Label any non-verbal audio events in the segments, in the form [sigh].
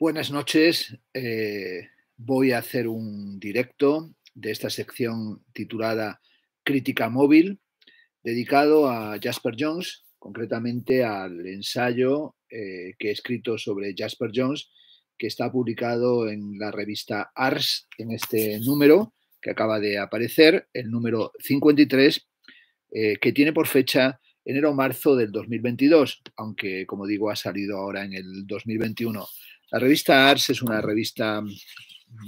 Buenas noches. Eh, voy a hacer un directo de esta sección titulada Crítica Móvil, dedicado a Jasper Jones, concretamente al ensayo eh, que he escrito sobre Jasper Jones, que está publicado en la revista Ars en este número que acaba de aparecer, el número 53, eh, que tiene por fecha enero-marzo del 2022, aunque como digo ha salido ahora en el 2021. La revista Ars es una revista mm,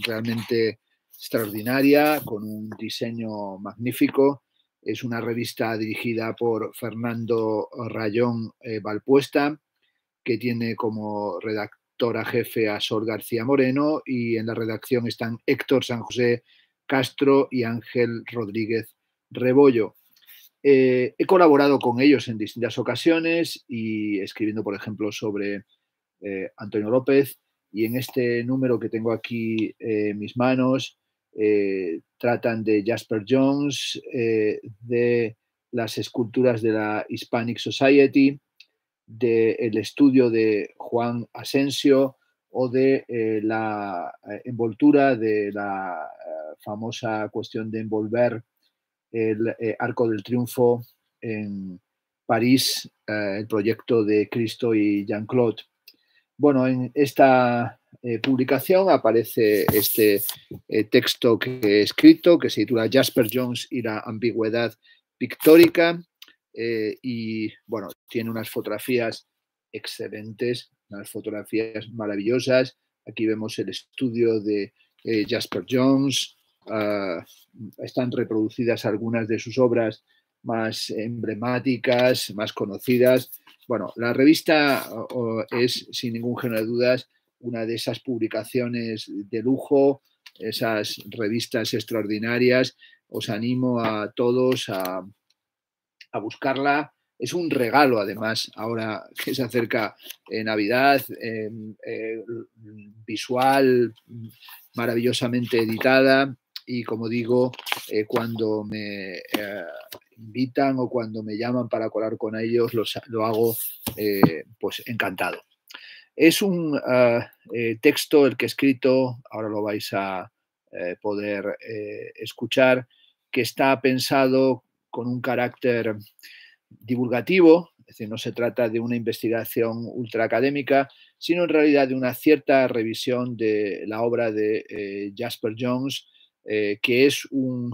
realmente extraordinaria, con un diseño magnífico. Es una revista dirigida por Fernando Rayón eh, Valpuesta, que tiene como redactora jefe a Sor García Moreno y en la redacción están Héctor San José Castro y Ángel Rodríguez Rebollo. Eh, he colaborado con ellos en distintas ocasiones y escribiendo, por ejemplo, sobre eh, Antonio López y en este número que tengo aquí eh, en mis manos eh, tratan de Jasper Jones, de las esculturas de la Hispanic Society, del el estudio de Juan Asensio o de la envoltura de la famosa cuestión de envolver el Arco del Triunfo en París, el proyecto de Cristo y Jean-Claude. Bueno, en esta eh, publicación aparece este eh, texto que he escrito, que se titula Jasper Jones y la ambigüedad pictórica. Eh, y bueno, tiene unas fotografías excelentes, unas fotografías maravillosas. Aquí vemos el estudio de Jasper Jones. Ah, están reproducidas algunas de sus obras más emblemáticas, más conocidas. Bueno, la revista es, sin ningún género de dudas, una de esas publicaciones de lujo, esas revistas extraordinarias. Os animo a todos a, buscarla. Es un regalo, además, ahora que se acerca eh, Navidad, eh, eh, visual, maravillosamente editada. Y como digo, cuando me invitan o cuando me llaman para colar con ellos, lo hago eh, pues encantado. Es un ah, eh, texto el que he escrito, ahora lo vais a eh, poder escuchar, que está pensado con un carácter divulgativo, es decir, no se trata de una investigación ultra académica sino en realidad de una cierta revisión de la obra de Jasper Jones, que es un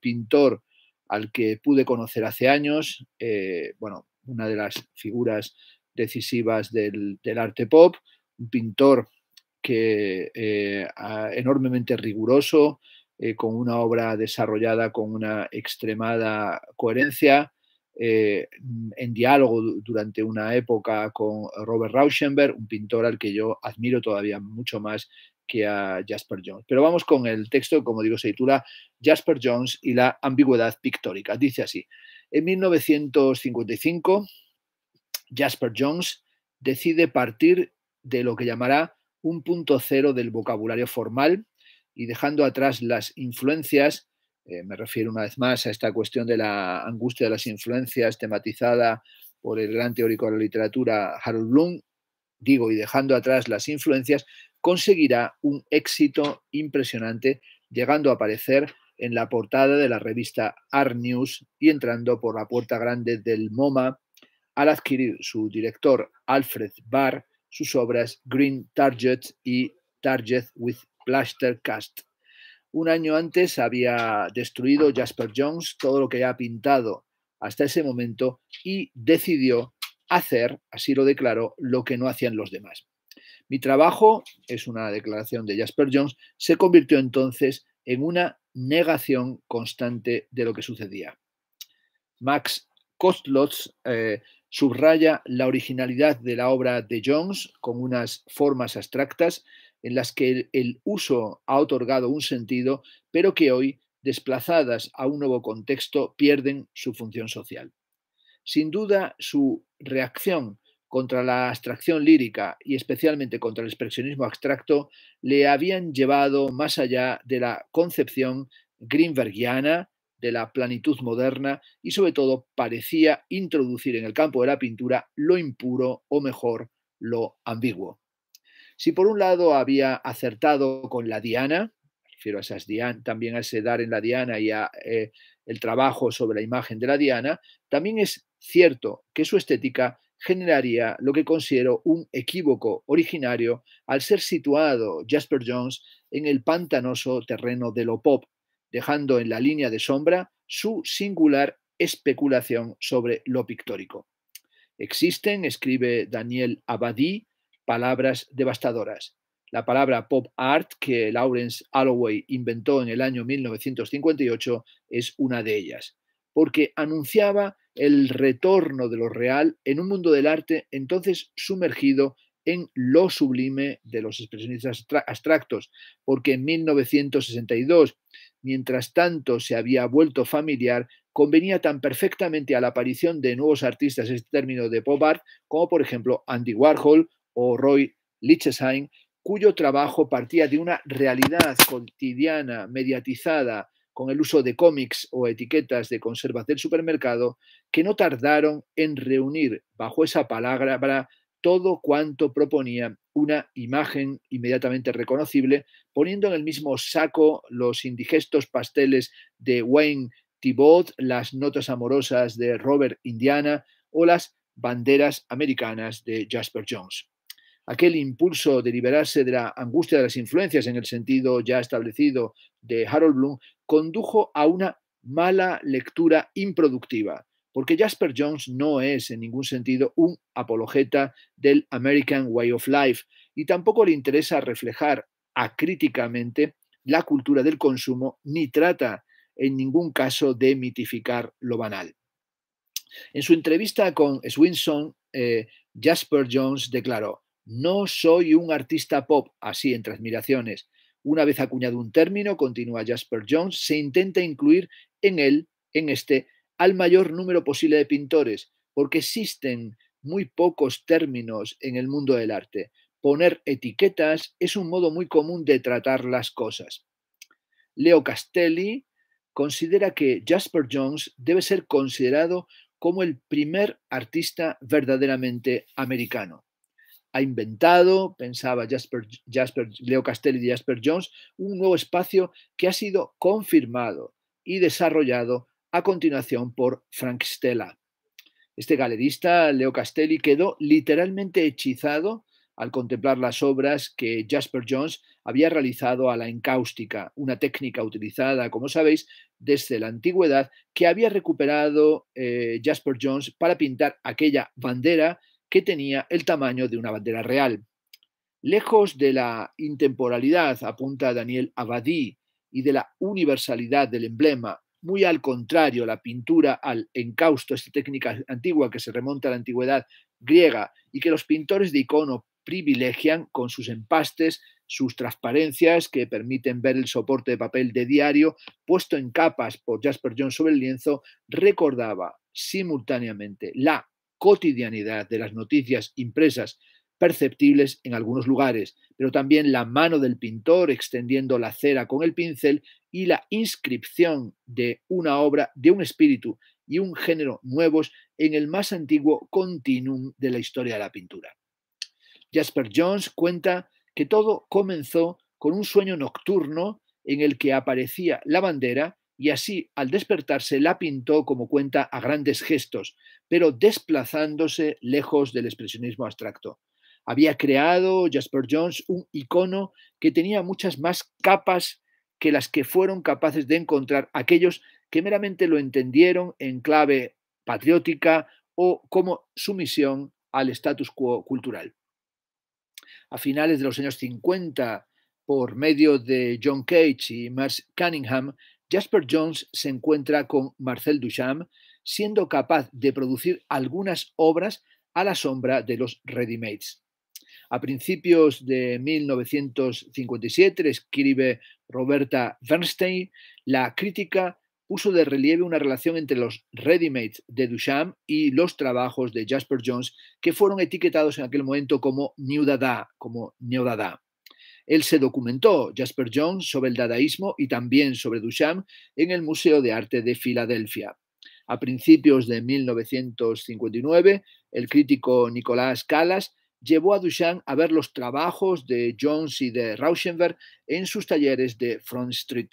pintor al que pude conocer hace años, eh, bueno, una de las figuras decisivas del, arte pop, un pintor que eh, enormemente riguroso, eh, con una obra desarrollada con una extremada coherencia, en diálogo durante una época con Robert Rauschenberg, un pintor al que yo admiro todavía mucho más que a Jasper Jones. Pero vamos con el texto, como digo, se titula Jasper Jones y la ambigüedad pictórica. Dice así, en 1955, Jasper Jones decide partir de lo que llamará un punto cero del vocabulario formal y dejando atrás las influencias, eh, me refiero una vez más a esta cuestión de la angustia de las influencias tematizada por el gran teórico de la literatura Harold Bloom, digo, y dejando atrás las influencias, conseguirá un éxito impresionante, llegando a aparecer en la portada de la revista Art News y entrando por la puerta grande del MoMA al adquirir su director Alfred Barr sus obras Green Target y Target with Plaster Cast. Un año antes había destruido Jasper Jones todo lo que había pintado hasta ese momento y decidió hacer, así lo declaró, lo que no hacían los demás. Mi trabajo, es una declaración de Jasper Jones, se convirtió entonces en una negación constante de lo que sucedía. Max Kostlotz eh, subraya la originalidad de la obra de Jones con unas formas abstractas en las que el, el uso ha otorgado un sentido, pero que hoy, desplazadas a un nuevo contexto, pierden su función social. Sin duda, su reacción contra la abstracción lírica y especialmente contra el expresionismo abstracto le habían llevado más allá de la concepción greenbergiana de la planitud moderna y sobre todo parecía introducir en el campo de la pintura lo impuro o mejor, lo ambiguo. Si por un lado había acertado con la diana, refiero a esas también a ese dar en la diana y a eh, el trabajo sobre la imagen de la diana, también es cierto que su estética generaría lo que considero un equívoco originario al ser situado Jasper Jones en el pantanoso terreno de lo pop, dejando en la línea de sombra su singular especulación sobre lo pictórico. Existen, escribe Daniel Abadí, palabras devastadoras. La palabra pop art que Lawrence Alloway inventó en el año 1958 es una de ellas, porque anunciaba el retorno de lo real en un mundo del arte entonces sumergido en lo sublime de los expresionistas abstractos, porque en 1962, mientras tanto se había vuelto familiar, convenía tan perfectamente a la aparición de nuevos artistas este término de pop art, como por ejemplo Andy Warhol o Roy Lichtenstein, cuyo trabajo partía de una realidad cotidiana, mediatizada, con el uso de cómics o etiquetas de conservas del supermercado que no tardaron en reunir bajo esa palabra todo cuanto proponía una imagen inmediatamente reconocible, poniendo en el mismo saco los indigestos pasteles de Wayne Thibault, las notas amorosas de Robert Indiana o las banderas americanas de Jasper Jones. Aquel impulso de liberarse de la angustia de las influencias en el sentido ya establecido de Harold Bloom condujo a una mala lectura improductiva, porque Jasper Jones no es en ningún sentido un apologeta del American Way of Life y tampoco le interesa reflejar acríticamente la cultura del consumo ni trata en ningún caso de mitificar lo banal. En su entrevista con Swinson, eh, Jasper Jones declaró, no soy un artista pop, así entre admiraciones, una vez acuñado un término, continúa Jasper Jones, se intenta incluir en él, en este, al mayor número posible de pintores, porque existen muy pocos términos en el mundo del arte. Poner etiquetas es un modo muy común de tratar las cosas. Leo Castelli considera que Jasper Jones debe ser considerado como el primer artista verdaderamente americano ha inventado, pensaba Jasper, Jasper, Leo Castelli y Jasper Jones, un nuevo espacio que ha sido confirmado y desarrollado a continuación por Frank Stella. Este galerista, Leo Castelli, quedó literalmente hechizado al contemplar las obras que Jasper Jones había realizado a la encáustica, una técnica utilizada, como sabéis, desde la antigüedad, que había recuperado eh, Jasper Jones para pintar aquella bandera que tenía el tamaño de una bandera real. Lejos de la intemporalidad, apunta Daniel Abadí, y de la universalidad del emblema, muy al contrario, la pintura al encausto, esta técnica antigua que se remonta a la antigüedad griega y que los pintores de icono privilegian con sus empastes, sus transparencias que permiten ver el soporte de papel de diario puesto en capas por Jasper John sobre el lienzo, recordaba simultáneamente la cotidianidad de las noticias impresas perceptibles en algunos lugares, pero también la mano del pintor extendiendo la cera con el pincel y la inscripción de una obra de un espíritu y un género nuevos en el más antiguo continuum de la historia de la pintura. Jasper Jones cuenta que todo comenzó con un sueño nocturno en el que aparecía la bandera y así al despertarse la pintó como cuenta a grandes gestos, pero desplazándose lejos del expresionismo abstracto. Había creado Jasper Jones un icono que tenía muchas más capas que las que fueron capaces de encontrar aquellos que meramente lo entendieron en clave patriótica o como sumisión al status quo cultural. A finales de los años 50, por medio de John Cage y Mars Cunningham, Jasper Jones se encuentra con Marcel Duchamp, siendo capaz de producir algunas obras a la sombra de los ready A principios de 1957 escribe Roberta Bernstein, la crítica puso de relieve una relación entre los ready de Duchamp y los trabajos de Jasper Jones, que fueron etiquetados en aquel momento como New Dada, como New Dada. Él se documentó, Jasper Jones, sobre el dadaísmo y también sobre Duchamp en el Museo de Arte de Filadelfia. A principios de 1959, el crítico Nicolás Calas llevó a Duchamp a ver los trabajos de Jones y de Rauschenberg en sus talleres de Front Street.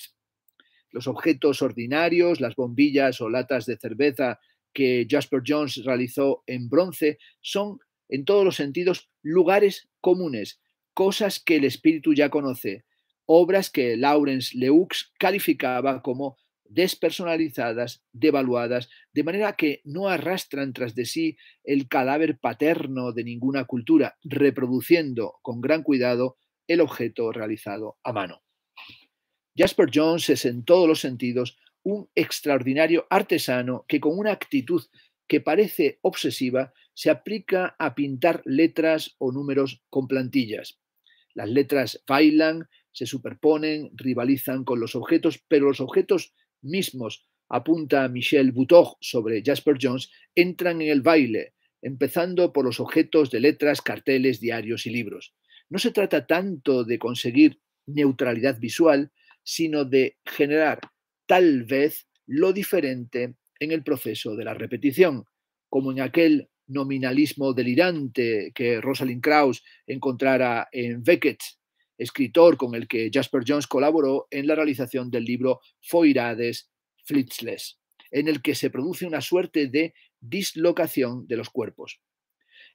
Los objetos ordinarios, las bombillas o latas de cerveza que Jasper Jones realizó en bronce son, en todos los sentidos, lugares comunes cosas que el espíritu ya conoce, obras que Lawrence Leux calificaba como despersonalizadas, devaluadas, de manera que no arrastran tras de sí el cadáver paterno de ninguna cultura, reproduciendo con gran cuidado el objeto realizado a mano. Jasper Jones es en todos los sentidos un extraordinario artesano que con una actitud que parece obsesiva se aplica a pintar letras o números con plantillas. Las letras bailan, se superponen, rivalizan con los objetos, pero los objetos mismos, apunta Michel Butor sobre Jasper Jones, entran en el baile, empezando por los objetos de letras, carteles, diarios y libros. No se trata tanto de conseguir neutralidad visual, sino de generar tal vez lo diferente en el proceso de la repetición, como en aquel nominalismo delirante que Rosalind Krauss encontrara en Beckett, escritor con el que Jasper Jones colaboró en la realización del libro Foirades Flitzles, en el que se produce una suerte de dislocación de los cuerpos.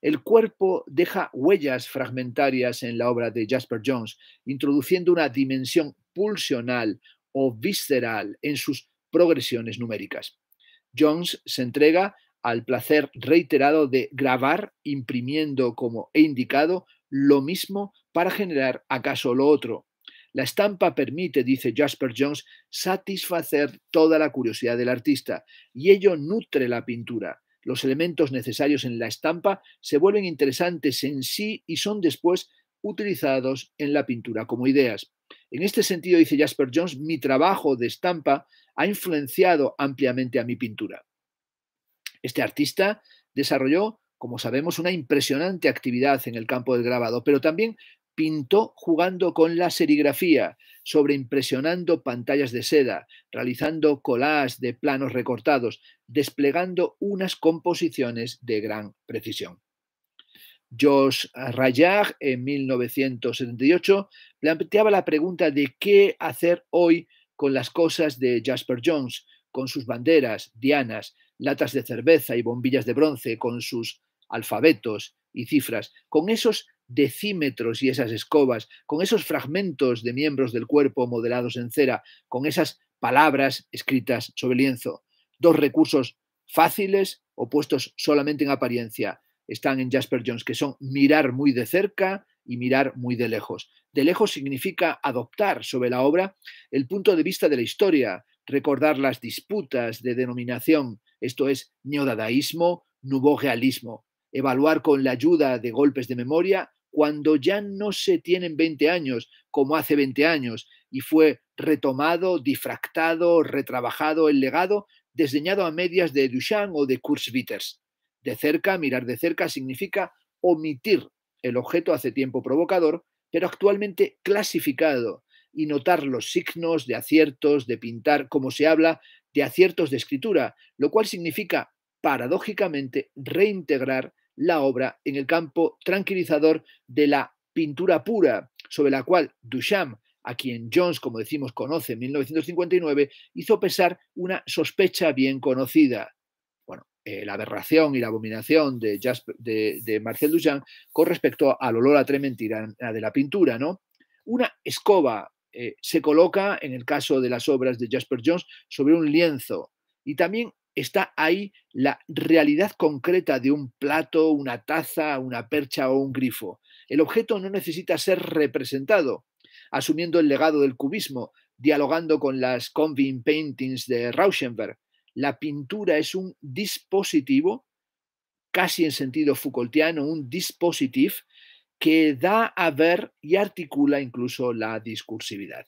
El cuerpo deja huellas fragmentarias en la obra de Jasper Jones, introduciendo una dimensión pulsional o visceral en sus progresiones numéricas. Jones se entrega al placer reiterado de grabar imprimiendo, como he indicado, lo mismo para generar acaso lo otro. La estampa permite, dice Jasper Jones, satisfacer toda la curiosidad del artista y ello nutre la pintura. Los elementos necesarios en la estampa se vuelven interesantes en sí y son después utilizados en la pintura como ideas. En este sentido, dice Jasper Jones, mi trabajo de estampa ha influenciado ampliamente a mi pintura. Este artista desarrolló, como sabemos, una impresionante actividad en el campo del grabado, pero también pintó jugando con la serigrafía, sobreimpresionando pantallas de seda, realizando colas de planos recortados, desplegando unas composiciones de gran precisión. Josh Rayard, en 1978, planteaba la pregunta de qué hacer hoy con las cosas de Jasper Jones, con sus banderas, dianas, latas de cerveza y bombillas de bronce con sus alfabetos y cifras, con esos decímetros y esas escobas, con esos fragmentos de miembros del cuerpo modelados en cera, con esas palabras escritas sobre lienzo. Dos recursos fáciles, opuestos solamente en apariencia, están en Jasper Jones, que son mirar muy de cerca y mirar muy de lejos. De lejos significa adoptar sobre la obra el punto de vista de la historia, recordar las disputas de denominación, esto es neodadaísmo, nubo realismo, evaluar con la ayuda de golpes de memoria cuando ya no se tienen 20 años, como hace 20 años, y fue retomado, difractado, retrabajado el legado, desdeñado a medias de Duchamp o de Kurzwitters. De cerca, mirar de cerca significa omitir el objeto hace tiempo provocador, pero actualmente clasificado y notar los signos de aciertos, de pintar, como se habla, de aciertos de escritura, lo cual significa, paradójicamente, reintegrar la obra en el campo tranquilizador de la pintura pura, sobre la cual Duchamp, a quien Jones, como decimos, conoce en 1959, hizo pesar una sospecha bien conocida. Bueno, eh, la aberración y la abominación de, de, Marcel Duchamp con respecto al olor a de la pintura, ¿no? Una escoba eh, se coloca, en el caso de las obras de Jasper Jones, sobre un lienzo. Y también está ahí la realidad concreta de un plato, una taza, una percha o un grifo. El objeto no necesita ser representado, asumiendo el legado del cubismo, dialogando con las Convin Paintings de Rauschenberg. La pintura es un dispositivo, casi en sentido Foucaultiano, un dispositif, que da a ver y articula incluso la discursividad.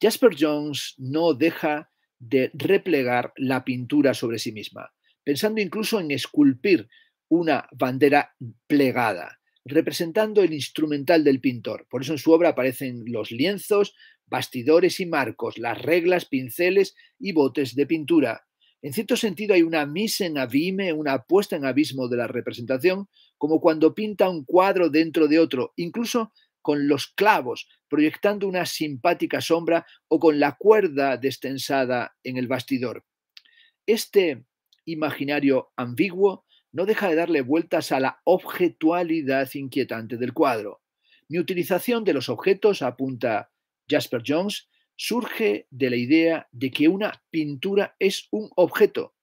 Jasper Jones no deja de replegar la pintura sobre sí misma, pensando incluso en esculpir una bandera plegada, representando el instrumental del pintor. Por eso en su obra aparecen los lienzos, bastidores y marcos, las reglas, pinceles y botes de pintura, en cierto sentido hay una mise en abime, una apuesta en abismo de la representación, como cuando pinta un cuadro dentro de otro, incluso con los clavos, proyectando una simpática sombra o con la cuerda destensada en el bastidor. Este imaginario ambiguo no deja de darle vueltas a la objetualidad inquietante del cuadro. Mi utilización de los objetos, apunta Jasper Jones, surge de la idea de que una pintura es un objeto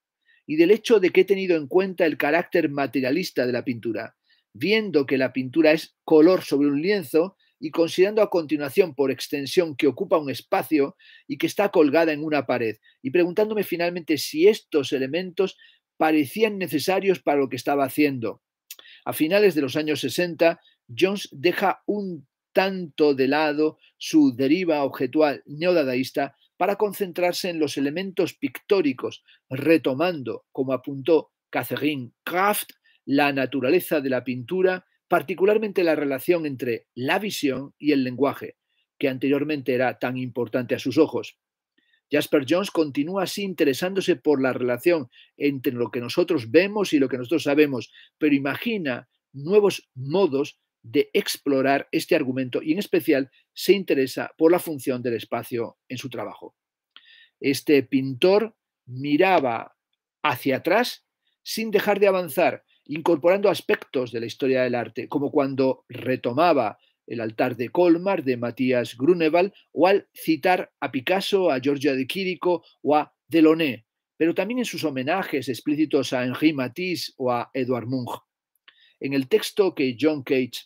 y del hecho de que he tenido en cuenta el carácter materialista de la pintura, viendo que la pintura es color sobre un lienzo y considerando a continuación por extensión que ocupa un espacio y que está colgada en una pared, y preguntándome finalmente si estos elementos parecían necesarios para lo que estaba haciendo. A finales de los años 60, Jones deja un tanto de lado su deriva objetual neodadaísta para concentrarse en los elementos pictóricos, retomando, como apuntó Catherine Kraft, la naturaleza de la pintura, particularmente la relación entre la visión y el lenguaje, que anteriormente era tan importante a sus ojos. Jasper Jones continúa así interesándose por la relación entre lo que nosotros vemos y lo que nosotros sabemos, pero imagina nuevos modos de explorar este argumento y en especial se interesa por la función del espacio en su trabajo. Este pintor miraba hacia atrás sin dejar de avanzar, incorporando aspectos de la historia del arte, como cuando retomaba el altar de Colmar de Matías Grunewald o al citar a Picasso, a Giorgio de Quirico o a Delaunay, pero también en sus homenajes explícitos a Henri Matisse o a Edouard Munch. En el texto que John Cage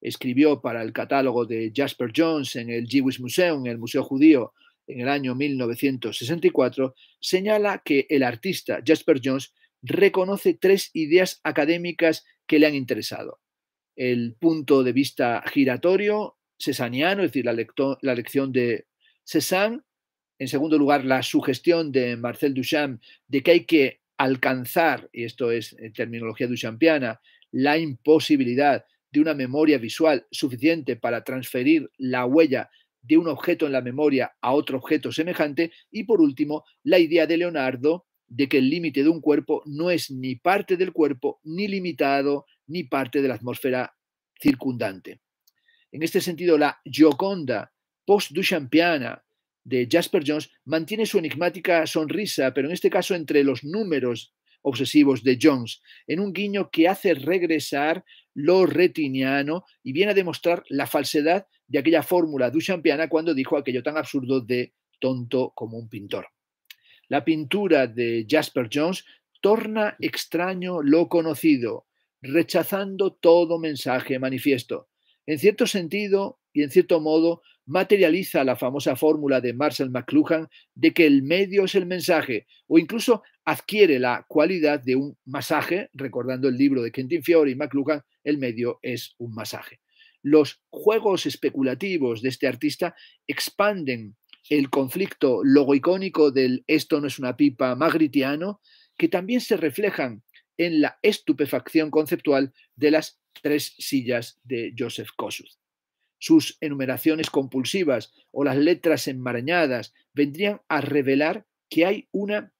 escribió para el catálogo de Jasper Jones en el Jewish Museum, en el Museo Judío, en el año 1964, señala que el artista Jasper Jones reconoce tres ideas académicas que le han interesado. El punto de vista giratorio, sesaniano, es decir, la, lección de Cézanne. En segundo lugar, la sugestión de Marcel Duchamp de que hay que alcanzar, y esto es eh, terminología duchampiana, la imposibilidad de una memoria visual suficiente para transferir la huella de un objeto en la memoria a otro objeto semejante y por último la idea de Leonardo de que el límite de un cuerpo no es ni parte del cuerpo, ni limitado, ni parte de la atmósfera circundante. En este sentido, la Gioconda post-duchampiana de Jasper Jones mantiene su enigmática sonrisa, pero en este caso entre los números obsesivos de Jones, en un guiño que hace regresar lo retiniano y viene a demostrar la falsedad de aquella fórmula duchampiana cuando dijo aquello tan absurdo de tonto como un pintor. La pintura de Jasper Jones torna extraño lo conocido, rechazando todo mensaje manifiesto. En cierto sentido, y en cierto modo materializa la famosa fórmula de Marshall McLuhan de que el medio es el mensaje o incluso adquiere la cualidad de un masaje, recordando el libro de Quentin Fiore y McLuhan, el medio es un masaje. Los juegos especulativos de este artista expanden el conflicto logoicónico del esto no es una pipa magritiano, que también se reflejan en la estupefacción conceptual de las tres sillas de Joseph Kosuth sus enumeraciones compulsivas o las letras enmarañadas, vendrían a revelar que hay una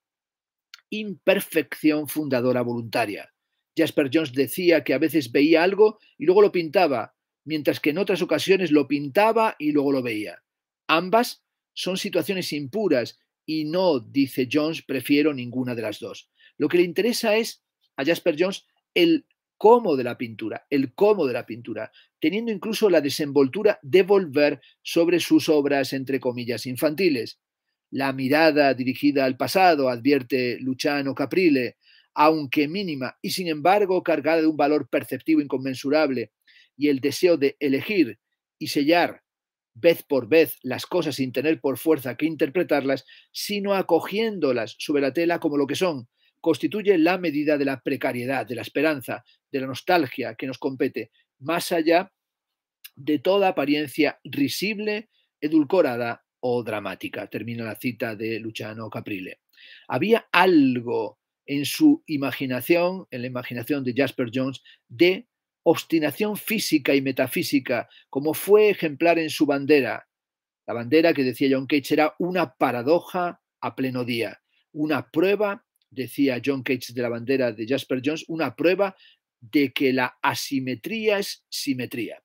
imperfección fundadora voluntaria. Jasper Jones decía que a veces veía algo y luego lo pintaba, mientras que en otras ocasiones lo pintaba y luego lo veía. Ambas son situaciones impuras y no, dice Jones, prefiero ninguna de las dos. Lo que le interesa es a Jasper Jones el cómo de la pintura, el cómo de la pintura, teniendo incluso la desenvoltura de volver sobre sus obras, entre comillas, infantiles. La mirada dirigida al pasado, advierte Luciano Caprile, aunque mínima y sin embargo cargada de un valor perceptivo inconmensurable, y el deseo de elegir y sellar vez por vez las cosas sin tener por fuerza que interpretarlas, sino acogiéndolas sobre la tela como lo que son, constituye la medida de la precariedad, de la esperanza, de la nostalgia que nos compete, más allá de toda apariencia risible, edulcorada o dramática. Termina la cita de Luciano Caprile. Había algo en su imaginación, en la imaginación de Jasper Jones, de obstinación física y metafísica, como fue ejemplar en su bandera. La bandera que decía John Cage era una paradoja a pleno día, una prueba decía John Cage de la bandera de Jasper Jones, una prueba de que la asimetría es simetría.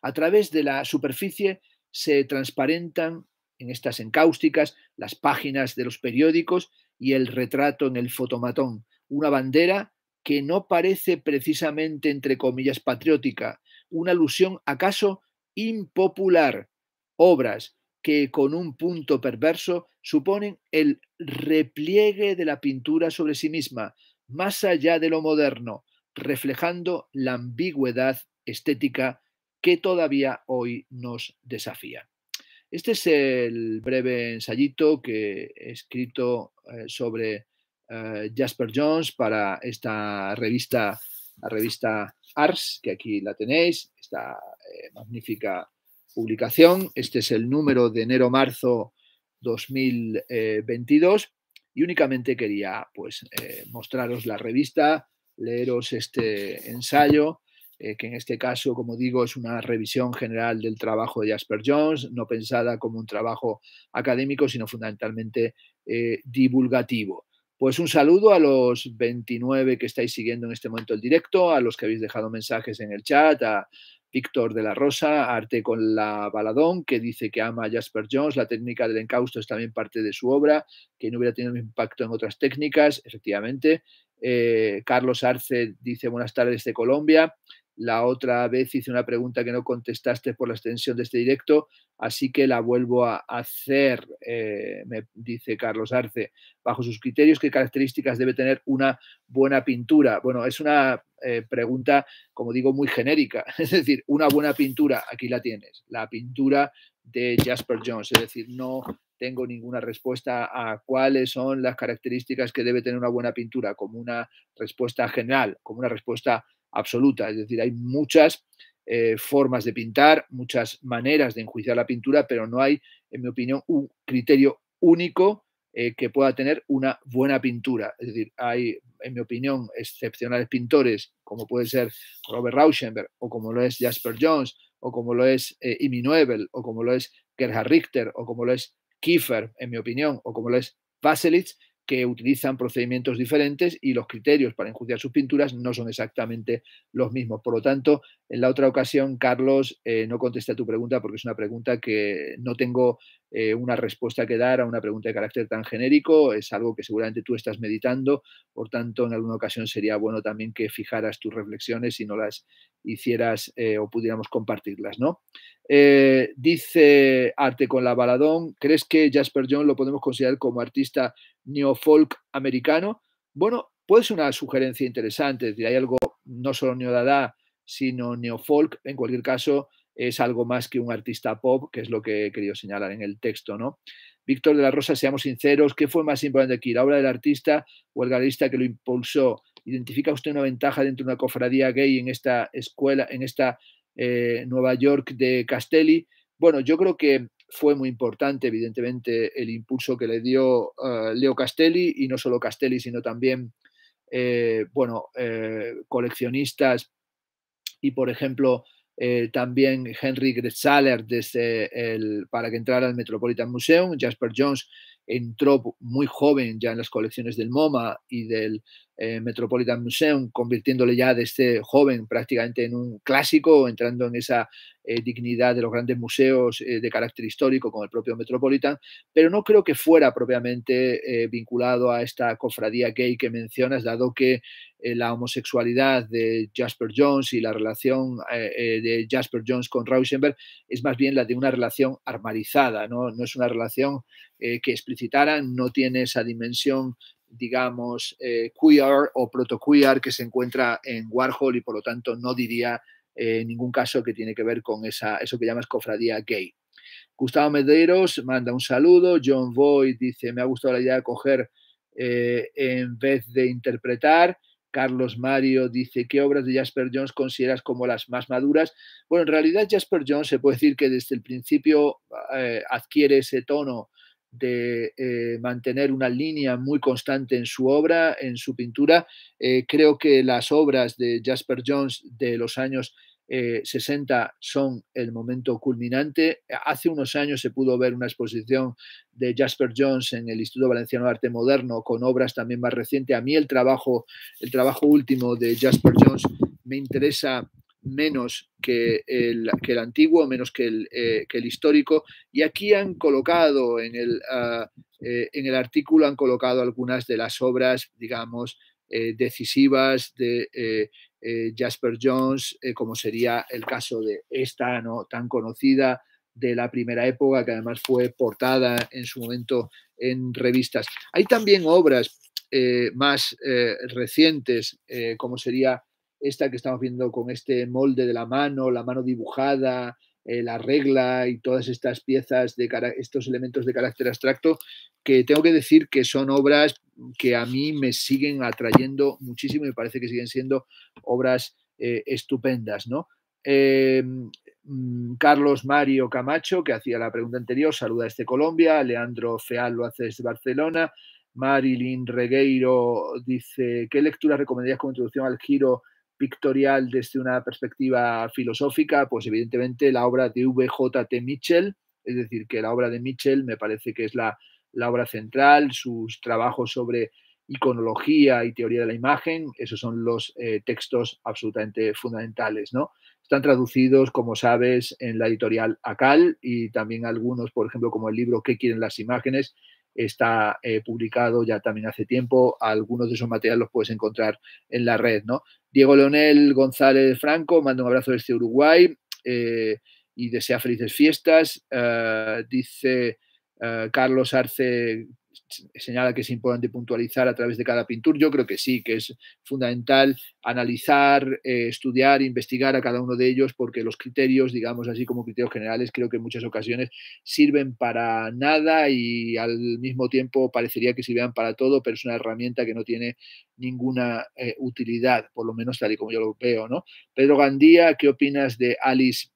A través de la superficie se transparentan en estas encáusticas las páginas de los periódicos y el retrato en el fotomatón, una bandera que no parece precisamente, entre comillas, patriótica, una alusión acaso impopular, obras que con un punto perverso suponen el repliegue de la pintura sobre sí misma, más allá de lo moderno, reflejando la ambigüedad estética que todavía hoy nos desafía. Este es el breve ensayito que he escrito eh, sobre eh, Jasper Jones para esta revista, la revista Ars, que aquí la tenéis, esta eh, magnífica publicación. Este es el número de enero-marzo 2022 y únicamente quería pues, eh, mostraros la revista, leeros este ensayo, eh, que en este caso, como digo, es una revisión general del trabajo de Jasper Jones, no pensada como un trabajo académico, sino fundamentalmente eh, divulgativo. Pues un saludo a los 29 que estáis siguiendo en este momento el directo, a los que habéis dejado mensajes en el chat, a Víctor de la Rosa, Arte con la Baladón, que dice que ama a Jasper Jones, la técnica del encausto es también parte de su obra, que no hubiera tenido impacto en otras técnicas, efectivamente. Eh, Carlos Arce dice buenas tardes de Colombia. La otra vez hice una pregunta que no contestaste por la extensión de este directo, así que la vuelvo a hacer, eh, me dice Carlos Arce. Bajo sus criterios, ¿qué características debe tener una buena pintura? Bueno, es una eh, pregunta, como digo, muy genérica. [laughs] Es decir, una buena pintura, aquí la tienes, la pintura de Jasper Jones. Es decir, no tengo ninguna respuesta a cuáles son las características que debe tener una buena pintura, como una respuesta general, como una respuesta absoluta, es decir, hay muchas eh, formas de pintar, muchas maneras de enjuiciar la pintura, pero no hay, en mi opinión, un criterio único eh, que pueda tener una buena pintura. Es decir, hay, en mi opinión, excepcionales pintores, como puede ser Robert Rauschenberg, o como lo es Jasper Jones, o como lo es Imi eh, Noebel, o como lo es Gerhard Richter, o como lo es Kiefer, en mi opinión, o como lo es Baselitz, que utilizan procedimientos diferentes y los criterios para enjuiciar sus pinturas no son exactamente los mismos. Por lo tanto, en la otra ocasión, Carlos, eh, no contesté a tu pregunta porque es una pregunta que no tengo eh, una respuesta que dar a una pregunta de carácter tan genérico. Es algo que seguramente tú estás meditando. Por tanto, en alguna ocasión sería bueno también que fijaras tus reflexiones y no las hicieras eh, o pudiéramos compartirlas, ¿no? Eh, dice Arte con la Baladón, ¿crees que Jasper John lo podemos considerar como artista neofolk americano? Bueno, puede ser una sugerencia interesante, es decir, hay algo no solo neodada, sino neofolk, en cualquier caso es algo más que un artista pop, que es lo que he querido señalar en el texto, ¿no? Víctor de la Rosa, seamos sinceros, ¿qué fue más importante aquí, la obra del artista o el galerista que lo impulsó? ¿Identifica usted una ventaja dentro de una cofradía gay en esta escuela, en esta eh, Nueva York de Castelli? Bueno, yo creo que fue muy importante, evidentemente, el impulso que le dio eh, Leo Castelli, y no solo Castelli, sino también, eh, bueno, coleccionistas y, por ejemplo, también Henry Gretzaler desde el, para que entrara al Metropolitan Museum. Jasper Jones entró muy joven ya en las colecciones del MoMA y del eh, Metropolitan Museum, convirtiéndole ya de este joven prácticamente en un clásico, entrando en esa eh, dignidad de los grandes museos eh, de carácter histórico con el propio Metropolitan, pero no creo que fuera propiamente vinculado a esta cofradía gay que mencionas, dado que la homosexualidad de Jasper Jones y la relación de Jasper Jones con Rauschenberg es más bien la de una relación armarizada, no, no es una relación que explicitara no tiene esa dimensión digamos, eh, queer o proto-queer que se encuentra en Warhol y por lo tanto no diría eh, en ningún caso que tiene que ver con esa, eso que llamas cofradía gay. Gustavo Medeiros manda un saludo, John Boyd dice, me ha gustado la idea de coger eh, en vez de interpretar. Carlos Mario dice, ¿qué obras de Jasper Jones consideras como las más maduras? Bueno, en realidad Jasper Jones se puede decir que desde el principio adquiere ese tono de eh, mantener una línea muy constante en su obra, en su pintura. Eh, creo que las obras de Jasper Jones de los años 60 eh, son el momento culminante. Hace unos años se pudo ver una exposición de Jasper Jones en el Instituto Valenciano de Arte Moderno con obras también más recientes. A mí el trabajo, el trabajo último de Jasper Jones me interesa menos que el, que el antiguo, menos que el, eh, histórico. Y aquí han colocado en el, ah, eh, en el artículo, han colocado algunas de las obras, digamos, eh, decisivas de Jasper Jones, como sería el caso de esta, ¿no? tan conocida de la primera época, que además fue portada en su momento en revistas. Hay también obras más recientes, como sería esta que estamos viendo con este molde de la mano, la mano dibujada, eh, la regla y todas estas piezas de estos elementos de carácter abstracto, que tengo que decir que son obras que a mí me siguen atrayendo muchísimo y me parece que siguen siendo obras eh, estupendas, em, mm, Carlos Mario Camacho, que hacía la pregunta anterior, saluda desde Colombia. Leandro Feal lo hace desde Barcelona. Marilyn Regueiro dice, ¿qué lectura recomendarías como introducción al giro pictorial desde una perspectiva filosófica, pues evidentemente la obra de VJT Mitchell, es decir, que la obra de Mitchell me parece que es la, obra central, sus trabajos sobre iconología y teoría de la imagen, esos son los eh, textos absolutamente fundamentales, ¿no? Están traducidos, como sabes, en la editorial ACAL y también algunos, por ejemplo, como el libro ¿Qué quieren las imágenes? está eh, publicado ya también hace tiempo. Algunos de esos materiales los puedes encontrar en la red, ¿no? Diego Leonel González Franco, manda un abrazo desde Uruguay eh, y desea felices fiestas. Eh, dice Carlos Arce señala que es importante puntualizar a través de cada pintura. Yo creo que sí, que es fundamental analizar, eh, estudiar, investigar a cada uno de ellos, porque los criterios, digamos así como criterios generales, creo que en muchas ocasiones sirven para nada y al mismo tiempo parecería que vean para todo, pero es una herramienta que no tiene ninguna eh, utilidad, por lo menos tal y como yo lo veo. ¿no? Pedro Gandía, ¿qué opinas de Alice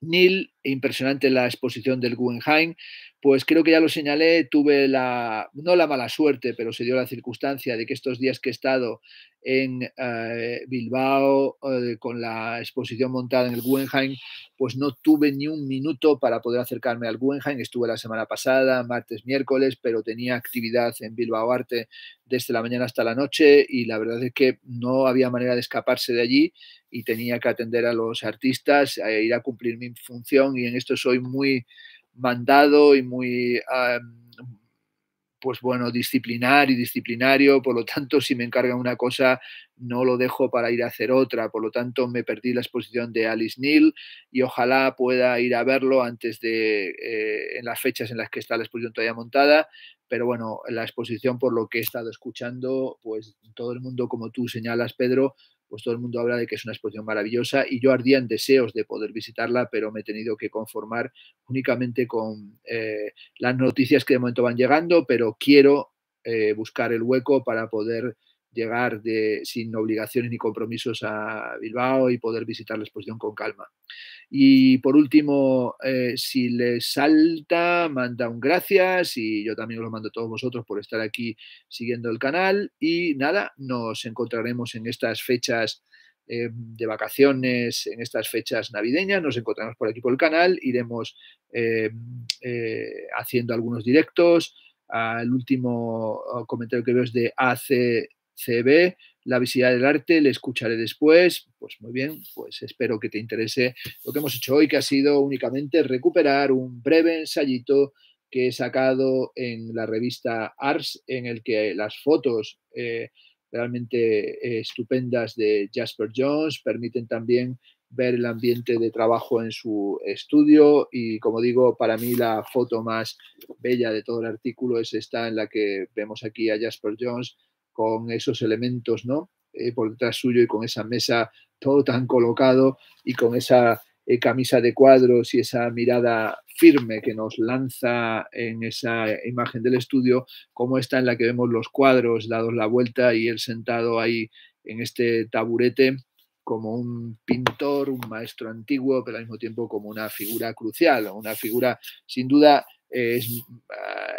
Neil? impresionante la exposición del Guggenheim, pues creo que ya lo señalé, tuve la, no la mala suerte, pero se dio la circunstancia de que estos días que he estado en eh, Bilbao eh, con la exposición montada en el Guggenheim, pues no tuve ni un minuto para poder acercarme al Guggenheim. Estuve la semana pasada, martes, miércoles, pero tenía actividad en Bilbao Arte desde la mañana hasta la noche y la verdad es que no había manera de escaparse de allí y tenía que atender a los artistas, e ir a cumplir mi función y en esto soy muy mandado y muy... pues bueno, disciplinar y disciplinario, por lo tanto, si me encargan una cosa, no lo dejo para ir a hacer otra, por lo tanto, me perdí la exposición de Alice Neal y ojalá pueda ir a verlo antes de, eh, en las fechas en las que está la exposición todavía montada, pero bueno, la exposición, por lo que he estado escuchando, pues todo el mundo, como tú señalas, Pedro, pues todo el mundo habla de que es una exposición maravillosa y yo ardía en deseos de poder visitarla, pero me he tenido que conformar únicamente con eh, las noticias que de momento van llegando, pero quiero eh, buscar el hueco para poder llegar de, sin obligaciones ni compromisos a Bilbao y poder visitar la exposición con calma. Y por último, eh, si les salta, manda un gracias y yo también os lo mando a todos vosotros por estar aquí siguiendo el canal. Y nada, nos encontraremos en estas fechas eh, de vacaciones, en estas fechas navideñas, nos encontraremos por aquí por el canal, iremos eh, haciendo algunos directos. El último oh, comentario que veo es de hace CB, La visibilidad del arte, le escucharé después. Pues muy bien, pues espero que te interese lo que hemos hecho hoy, que ha sido únicamente recuperar un breve ensayito que he sacado en la revista Ars, en el que las fotos eh, realmente estupendas de Jasper Jones permiten también ver el ambiente de trabajo en su estudio y como digo, para mí la foto más bella de todo el artículo es esta en la que vemos aquí a Jasper Jones con esos elementos, ¿no? Eh, por detrás suyo y con esa mesa todo tan colocado y con esa eh, camisa de cuadros y esa mirada firme que nos lanza en esa imagen del estudio, como está en la que vemos los cuadros dados la vuelta y él sentado ahí en este taburete como un pintor, un maestro antiguo, pero al mismo tiempo como una figura crucial, una figura sin duda eh, es, ah,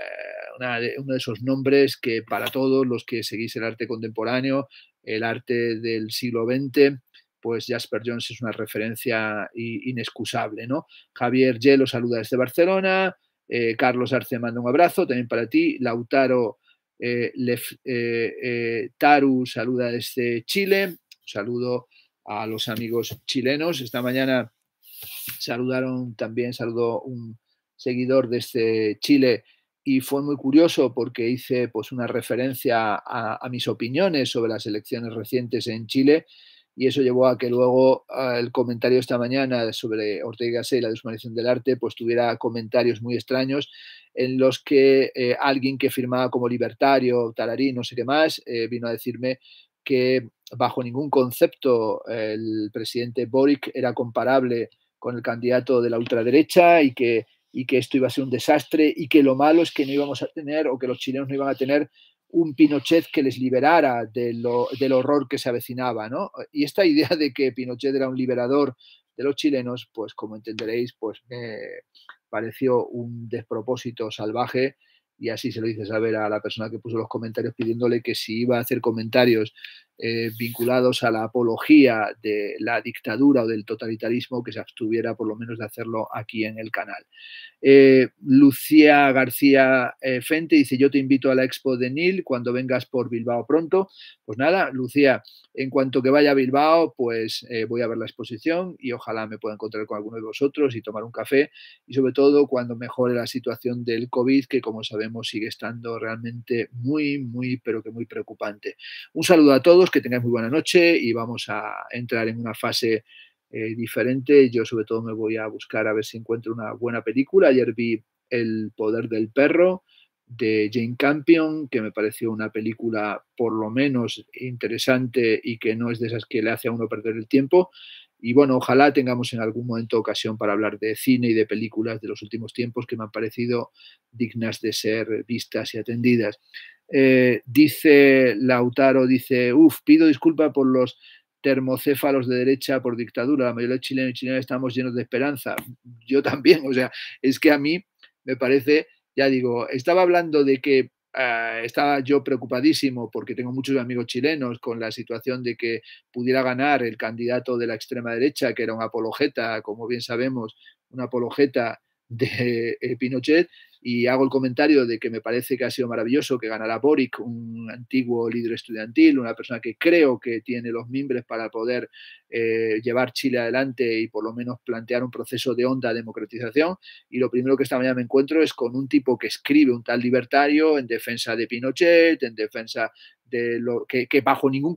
uno de esos nombres que para todos los que seguís el arte contemporáneo, el arte del siglo XX, pues Jasper Jones es una referencia inexcusable, ¿no? Javier Yelo saluda desde Barcelona, eh, Carlos Arce manda un abrazo también para ti, Lautaro eh, eh, Taru saluda desde Chile, saludo a los amigos chilenos. Esta mañana saludaron también, saludó un seguidor desde Chile, y fue muy curioso porque hice pues, una referencia a, mis opiniones sobre las elecciones recientes en Chile y eso llevó a que luego ah, el comentario esta mañana sobre Ortega y la deshumanización del arte pues tuviera comentarios muy extraños en los que eh, alguien que firmaba como libertario, talarí, no sé qué más, eh, vino a decirme que bajo ningún concepto el presidente Boric era comparable con el candidato de la ultraderecha y que y que esto iba a ser un desastre y que lo malo es que no íbamos a tener o que los chilenos no iban a tener un Pinochet que les liberara del horror que se avecinaba, ¿no? Y esta [laughs] idea de que Pinochet era un liberador de los chilenos, pues como entenderéis, pues me pareció un despropósito salvaje y así se lo hice saber a la persona que puso los comentarios pidiéndole que si iba a hacer comentarios eh, vinculados a la apología de la dictadura o del totalitarismo que se abstuviera por lo menos de hacerlo aquí en el canal. Eh, Lucía García eh, Fente dice, yo te invito a la expo de Nil cuando vengas por Bilbao pronto. Pues nada, Lucía, en cuanto que vaya a Bilbao, pues voy a ver la exposición y ojalá me pueda encontrar con alguno de vosotros y tomar un café y sobre todo cuando mejore la situación del COVID, que como sabemos sigue estando realmente muy, muy, pero que muy preocupante. Un saludo a todos que tengáis muy buena noche y vamos a entrar en una fase eh, diferente. Yo sobre todo me voy a buscar a ver si encuentro una buena película. Ayer vi El poder del perro de Jane Campion, que me pareció una película por lo menos interesante y que no es de esas que le hace a uno perder el tiempo. Y bueno, ojalá tengamos en algún momento ocasión para hablar de cine y de películas de los últimos tiempos que me han parecido dignas de ser vistas y atendidas. Eh, dice Lautaro, dice, uff, pido disculpa por los termocéfalos de derecha por dictadura. La mayoría de chilenos y chilenas estamos llenos de esperanza. Yo también, o sea, es que a mí me parece, ya digo, estaba hablando de que eh, estaba yo preocupadísimo porque tengo muchos amigos chilenos con la situación de que pudiera ganar el candidato de la extrema derecha, que era un apologeta, como bien sabemos, un apologeta de eh, Pinochet y hago el comentario de que me parece que ha sido maravilloso que ganara Boric, un antiguo líder estudiantil, una persona que creo que tiene los mimbres para poder eh, llevar Chile adelante y por lo menos plantear un proceso de honda democratización. Y lo primero que esta mañana me encuentro es con un tipo que escribe, un tal libertario, en defensa de Pinochet, en defensa que, bajo ningún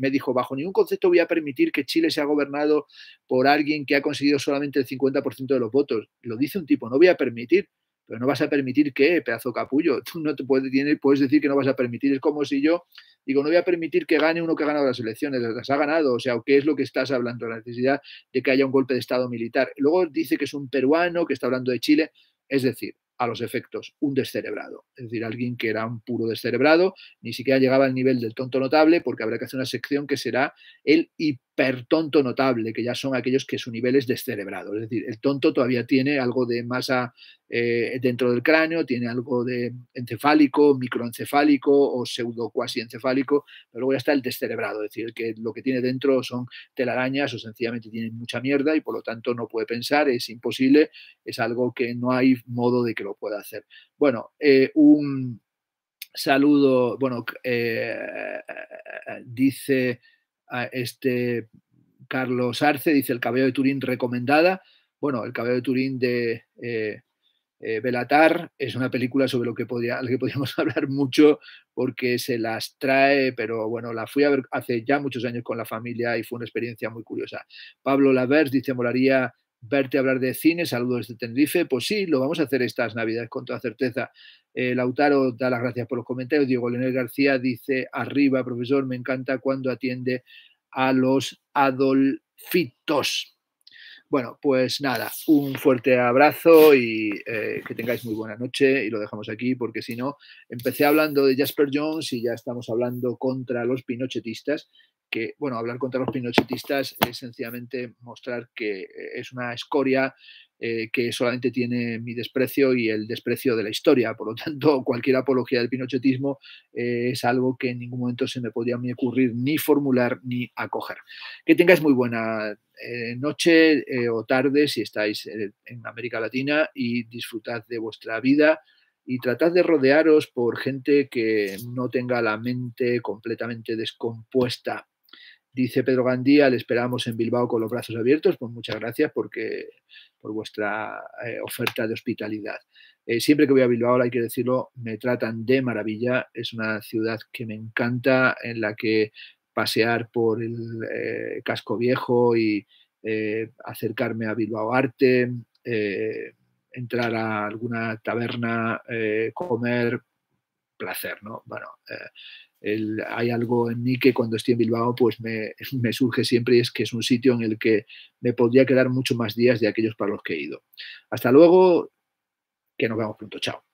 me dijo bajo ningún concepto voy a permitir que Chile sea gobernado por alguien que ha conseguido solamente el 50% de los votos. Lo dice un tipo, no voy a permitir, pero no vas a permitir qué, pedazo capullo. [laughs] Tú no te puedes decir que no vas a permitir. Es como si yo digo, no voy a permitir que gane uno que ha ganado las elecciones, las ha ganado. O sea, ¿qué es lo que estás hablando? La necesidad de que haya un golpe de Estado militar. Luego dice que es un peruano, que está hablando de Chile. Es decir, a los efectos, un descerebrado. Es decir, alguien que era un puro descerebrado, ni siquiera llegaba al nivel del tonto notable, porque habrá que hacer una sección que será el hipertonto notable, que ya son aquellos que su nivel es descerebrado. Es decir, el tonto todavía tiene algo de masa eh, dentro del cráneo, tiene algo de encefálico, microencefálico o pseudo cuasi encefálico, pero luego ya está el descerebrado, es decir, que lo que tiene dentro son telarañas o sencillamente tiene mucha mierda y por lo tanto no puede pensar, es imposible, es algo que no hay modo de que lo pueda hacer. Bueno, eh, un saludo, bueno, eh, dice ah, este Carlos Arce, dice el cabello de Turín recomendada. Bueno, el cabello de Turín de eh, Belatar es una película sobre lo que, podía, lo que podíamos [laughs] hablar mucho porque se las trae, pero bueno, la fui a ver hace ya muchos años con la familia y fue una experiencia muy curiosa. Pablo Lavers dice, molaría verte hablar de cine, saludos desde Tenerife, pues sí, lo vamos a hacer estas navidades con toda certeza. Eh, Lautaro da las gracias por los comentarios, Diego Leonel García dice, arriba, profesor, me encanta cuando atiende a los adolfitos. Bueno, pues nada, un fuerte abrazo y eh, que tengáis muy buena noche y lo dejamos aquí porque si no, empecé hablando de Jasper Jones y ya estamos hablando contra los pinochetistas que, bueno, hablar contra los pinochetistas es sencillamente mostrar que eh, es una escoria eh, que solamente tiene mi desprecio y el desprecio de la historia. Por lo tanto, [laughs] cualquier apología del pinochetismo eh, es algo que en ningún momento se me podía ocurrir ni formular ni acoger. Que tengáis muy buena noche o tarde si estáis en América Latina y disfrutad de vuestra vida y tratad de rodearos por gente que no tenga la mente completamente descompuesta Dice Pedro Gandía, le esperamos en Bilbao con los brazos abiertos. Pues muchas gracias porque, por vuestra eh, oferta de hospitalidad. Eh, siempre que voy a Bilbao, ahora hay que decirlo, me tratan de maravilla. Es una ciudad que me encanta, en la que pasear por el eh, casco viejo y acercarme a Bilbao Arte, entrar a alguna taberna, comer, placer, ¿no? Bueno, hay algo en mí que cuando estoy en Bilbao pues me, [laughs] me, surge siempre y es que es un sitio en el que me podría quedar mucho más días de aquellos para los que he ido. Hasta luego, que nos vemos pronto, chao.